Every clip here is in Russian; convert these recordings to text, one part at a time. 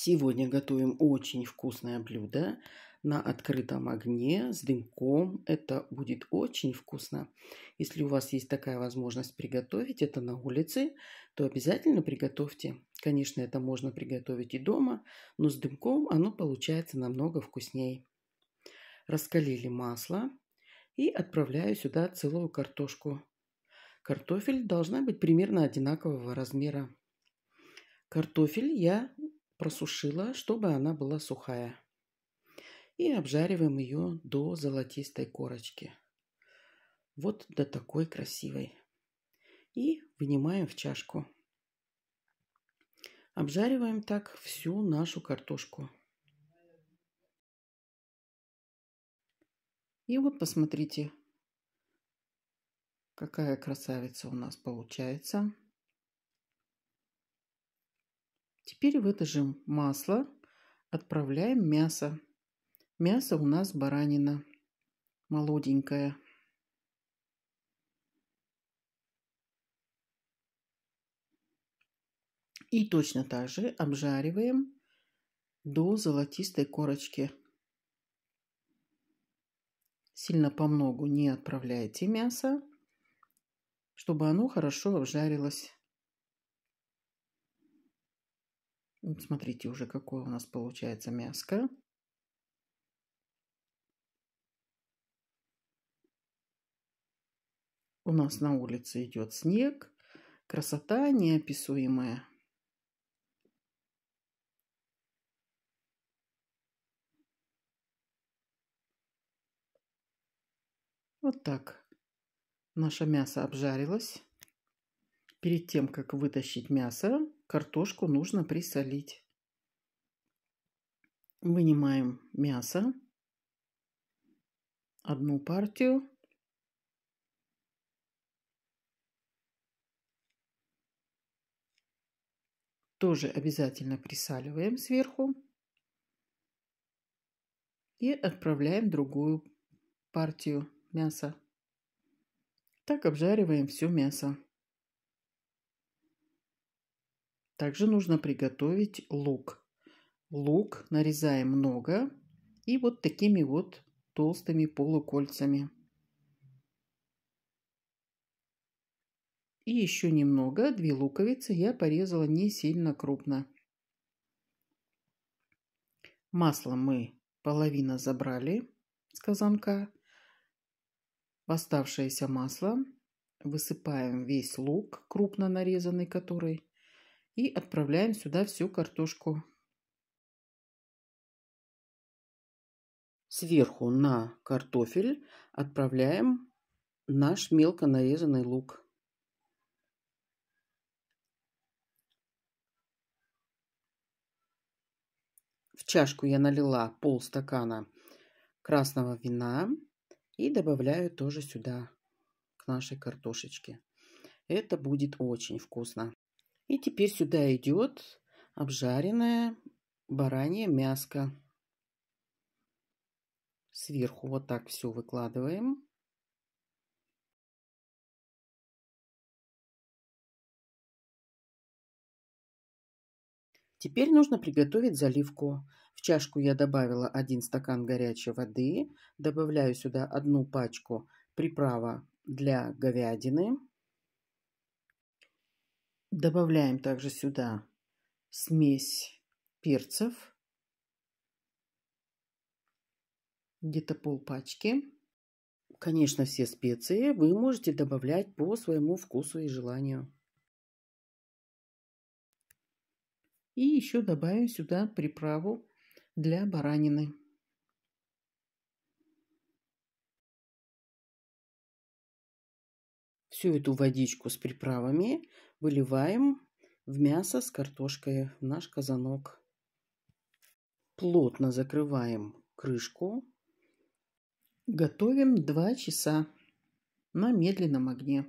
Сегодня готовим очень вкусное блюдо на открытом огне с дымком. Это будет очень вкусно. Если у вас есть такая возможность приготовить это на улице, то обязательно приготовьте. Конечно, это можно приготовить и дома, но с дымком оно получается намного вкуснее. Раскалили масло и отправляю сюда целую картошку. Картофель должна быть примерно одинакового размера. Картофель я просушила, чтобы она была сухая. И обжариваем ее до золотистой корочки. Вот до такой красивой. И вынимаем в чашку. Обжариваем так всю нашу картошку. И вот посмотрите, какая красавица у нас получается. Теперь выложим масло, отправляем мясо. Мясо у нас баранина молоденькая. И точно так же обжариваем до золотистой корочки. Сильно по многу не отправляйте мясо, чтобы оно хорошо обжарилось. Ну, вот смотрите уже, какое у нас получается мяско. У нас на улице идет снег. Красота неописуемая. Вот так. Наше мясо обжарилось. Перед тем, как вытащить мясо, картошку нужно присолить. Вынимаем мясо, одну партию. Тоже обязательно присаливаем сверху и отправляем другую партию мяса. Так обжариваем все мясо. Также нужно приготовить лук. Лук нарезаем много и вот такими вот толстыми полукольцами. И еще немного, две луковицы я порезала не сильно крупно. Масло мы половина забрали с казанка. В оставшееся масло высыпаем весь лук, крупно нарезанный который и отправляем сюда всю картошку. Сверху на картофель отправляем наш мелко нарезанный лук. В чашку я налила полстакана красного вина и добавляю тоже сюда, к нашей картошечке. Это будет очень вкусно. И теперь сюда идет обжаренное баранье мяско. Сверху вот так все выкладываем. Теперь нужно приготовить заливку. В чашку я добавила 1 стакан горячей воды. Добавляю сюда одну пачку приправа для говядины. Добавляем также сюда смесь перцев, где-то пол пачки. Конечно, все специи вы можете добавлять по своему вкусу и желанию. И еще добавим сюда приправу для баранины. Всю эту водичку с приправами выливаем в мясо с картошкой в наш казанок. Плотно закрываем крышку. Готовим 2 часа на медленном огне.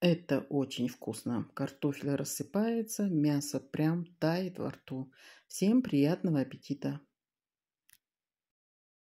Это очень вкусно. Картофель рассыпается, мясо прям тает во рту. Всем приятного аппетита!